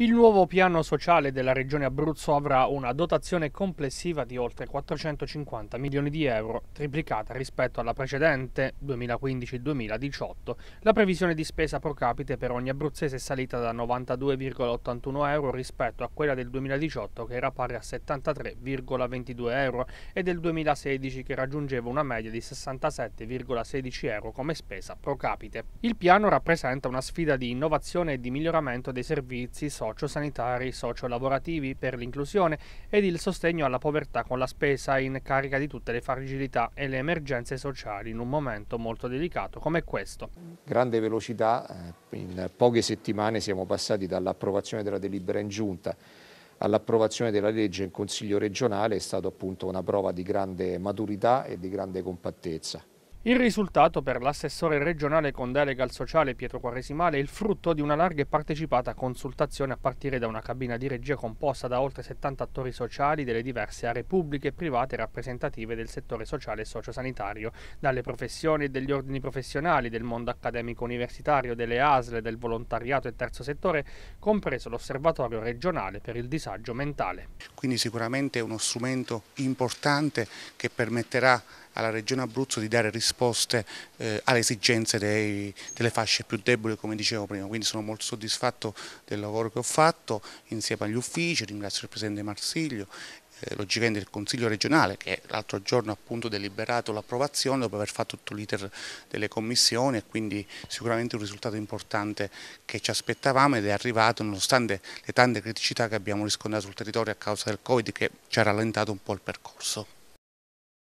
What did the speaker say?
Il nuovo piano sociale della regione Abruzzo avrà una dotazione complessiva di oltre 450 milioni di euro, triplicata rispetto alla precedente 2015-2018. La previsione di spesa pro capite per ogni abruzzese è salita da 92,81 euro rispetto a quella del 2018 che era pari a 73,22 euro e del 2016 che raggiungeva una media di 67,16 euro come spesa pro capite. Il piano rappresenta una sfida di innovazione e di miglioramento dei servizi sociali socio-sanitari, socio-lavorativi per l'inclusione ed il sostegno alla povertà con la spesa in carica di tutte le fragilità e le emergenze sociali in un momento molto delicato come questo. Grande velocità, eh, in poche settimane siamo passati dall'approvazione della delibera in giunta all'approvazione della legge in Consiglio regionale è stata appunto una prova di grande maturità e di grande compattezza. Il risultato per l'assessore regionale con delega al sociale Pietro Quaresimale è il frutto di una larga e partecipata consultazione a partire da una cabina di regia composta da oltre 70 attori sociali delle diverse aree pubbliche e private rappresentative del settore sociale e sociosanitario, dalle professioni e degli ordini professionali, del mondo accademico universitario, delle ASL, del volontariato e terzo settore, compreso l'osservatorio regionale per il disagio mentale. Quindi sicuramente è uno strumento importante che permetterà alla Regione Abruzzo di dare risposte eh, alle esigenze dei, delle fasce più deboli come dicevo prima, quindi sono molto soddisfatto del lavoro che ho fatto insieme agli uffici, ringrazio il Presidente Marsiglio eh, logicamente il Consiglio regionale che l'altro giorno ha deliberato l'approvazione dopo aver fatto tutto l'iter delle commissioni e quindi sicuramente un risultato importante che ci aspettavamo ed è arrivato nonostante le tante criticità che abbiamo riscontrato sul territorio a causa del Covid che ci ha rallentato un po' il percorso.